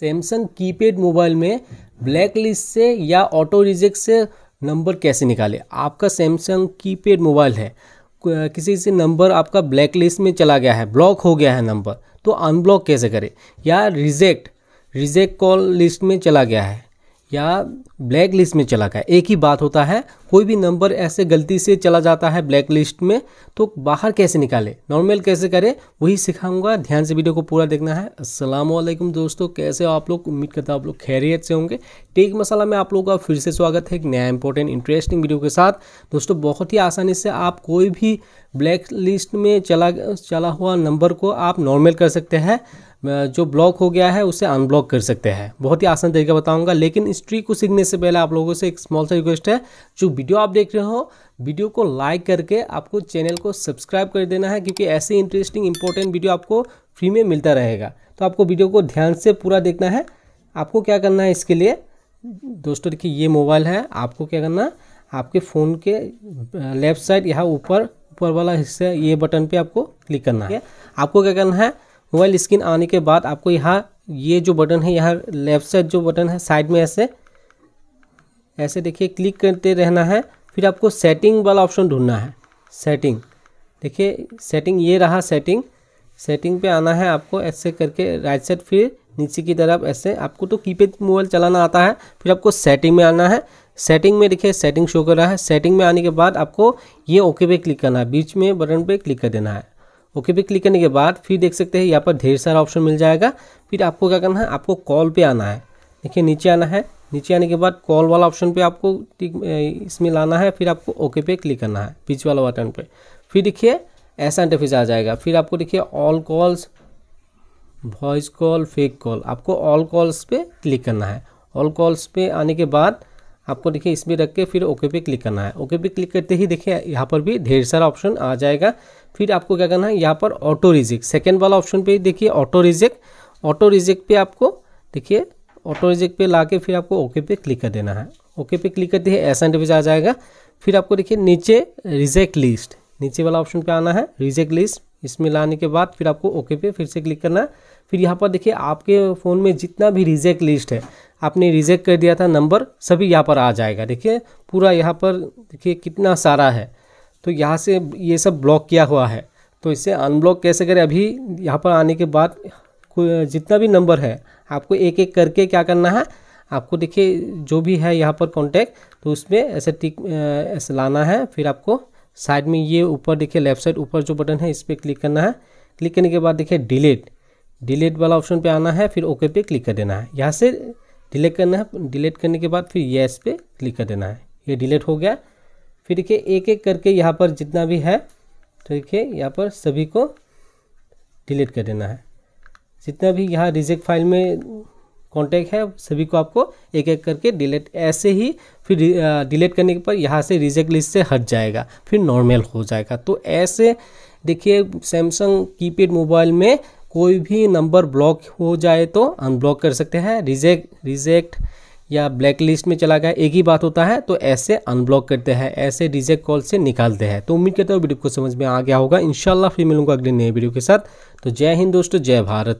Samsung keypad mobile में black list से या ऑटो रिजेक्ट से नंबर कैसे निकाले आपका सैमसंग कीपैड मोबाइल है किसी से नंबर आपका ब्लैक लिस्ट में चला गया है ब्लॉक हो गया है नंबर तो अनब्लॉक कैसे करें या रिजेक्ट रिजेक्ट कॉल लिस्ट में चला गया है या ब्लैक लिस्ट में चला गया एक ही बात होता है कोई भी नंबर ऐसे गलती से चला जाता है ब्लैक लिस्ट में तो बाहर कैसे निकाले नॉर्मल कैसे करें वही सिखाऊंगा ध्यान से वीडियो को पूरा देखना है अस्सलाम वालेकुम दोस्तों कैसे हो आप लोग उम्मीद करता हूँ आप लोग खैरियत से होंगे टेक मसाला में आप लोगों का फिर से स्वागत है एक नया इंपॉर्टेंट इंटरेस्टिंग वीडियो के साथ दोस्तों बहुत ही आसानी से आप कोई भी ब्लैक लिस्ट में चला चला हुआ नंबर को आप नॉर्मल कर सकते हैं जो ब्लॉक हो गया है उसे अनब्लॉक कर सकते हैं बहुत ही आसान तरीका बताऊंगा लेकिन इस ट्रिक को सीखने से पहले आप लोगों से एक स्मॉल सा रिक्वेस्ट है जो वीडियो आप देख रहे हो वीडियो को लाइक करके आपको चैनल को सब्सक्राइब कर देना है क्योंकि ऐसे इंटरेस्टिंग इंपॉर्टेंट वीडियो आपको फ्री में मिलता रहेगा तो आपको वीडियो को ध्यान से पूरा देखना है आपको क्या करना है इसके लिए दोस्तों देखिए ये मोबाइल है आपको क्या करना है आपके फ़ोन के लेफ्ट साइड यहाँ ऊपर ऊपर वाला हिस्सा ये बटन पे आपको क्लिक करना है आपको क्या करना है मोबाइल स्क्रीन आने के बाद आपको यहाँ ये जो बटन है यहाँ लेफ्ट साइड जो बटन है साइड में ऐसे ऐसे देखिए क्लिक करते रहना है फिर आपको सेटिंग वाला ऑप्शन ढूंढना है सेटिंग देखिए सेटिंग ये रहा सेटिंग सेटिंग पे आना है आपको ऐसे करके राइट साइड फिर नीचे की तरफ ऐसे आपको तो कीपैड मोबाइल चलाना आता है फिर आपको सेटिंग में आना है सेटिंग में देखिए सेटिंग शो कर रहा है सेटिंग में आने के बाद आपको ये ओके पे क्लिक करना है बीच में बटन पे क्लिक कर देना है ओके पे क्लिक करने के बाद फिर देख सकते हैं यहाँ पर ढेर सारा ऑप्शन मिल जाएगा फिर आपको क्या करना है आपको कॉल पे आना है देखिए नीचे आना है नीचे आने के बाद कॉल वाला ऑप्शन पे आपको इसमें लाना है फिर आपको ओके पे क्लिक करना है पिच वाला बटन पे फिर देखिए ऐसा इंटरफेस आ जाएगा फिर आपको देखिए all calls voice call fake call आपको ऑल कॉल्स पे क्लिक करना है ऑल कॉल्स पे आने के बाद आपको देखिए इसमें रख के फिर ओके पे क्लिक करना है ओके पे क्लिक करते ही देखिए यहाँ पर भी ढेर सारा ऑप्शन आ जाएगा फिर आपको क्या करना है यहाँ पर ऑटो रिजेक्ट सेकेंड वाला ऑप्शन पे देखिए ऑटो रिजेक्ट ऑटो रिजेक्ट पे आपको देखिए ऑटो रिजेक्ट पे ला के फिर आपको ओके पे क्लिक कर देना है ओके पे क्लिक करते ही ऐसा इंटरव्यूज आ जाएगा फिर आपको देखिए नीचे रिजेक्ट लिस्ट नीचे वाला ऑप्शन पे आना है रिजेक्ट लिस्ट इसमें लाने के बाद फिर आपको ओके पे फिर से क्लिक करना है फिर यहाँ पर देखिए आपके फ़ोन में जितना भी रिजेक्ट लिस्ट है आपने रिजेक्ट कर दिया था नंबर सभी यहाँ पर आ जाएगा देखिए पूरा यहाँ पर देखिए कितना सारा है तो यहाँ से ये सब ब्लॉक किया हुआ है तो इसे अनब्लॉक कैसे करें अभी यहाँ पर आने के बाद जितना भी नंबर है आपको एक एक करके क्या करना है आपको देखिए जो भी है यहाँ पर कॉन्टैक्ट तो उसमें ऐसे टिक ऐसे लाना है फिर आपको साइड में ये ऊपर देखिए लेफ्ट साइड ऊपर जो बटन है इस पर क्लिक करना है क्लिक करने के बाद देखिए डिलीट डिलीट वाला ऑप्शन पे आना है फिर ओके पे क्लिक कर देना है यहाँ से डिलीट करना है डिलीट करने के बाद फिर येस पे क्लिक कर देना है ये डिलीट हो गया फिर देखिए एक एक करके यहाँ पर जितना भी है तो देखिए यहाँ पर सभी को डिलीट कर देना है जितना भी यहाँ रिजेक्ट फाइल में कॉन्टैक्ट है सभी को आपको एक एक करके डिलीट ऐसे ही फिर डिलीट करने के पर यहाँ से रिजेक्ट लिस्ट से हट जाएगा फिर नॉर्मल हो जाएगा तो ऐसे देखिए सैमसंग कीपैड मोबाइल में कोई भी नंबर ब्लॉक हो जाए तो अनब्लॉक कर सकते हैं रिजेक्ट रिजेक्ट या ब्लैक लिस्ट में चला गया एक ही बात होता है तो ऐसे अनब्लॉक करते हैं ऐसे रिजेक्ट कॉल से निकालते हैं तो उम्मीद करता हूँ वीडियो को समझ में आ गया होगा इंशाल्लाह फिर मिलूंगा अगले नए वीडियो के साथ तो जय हिंद दोस्तों जय भारत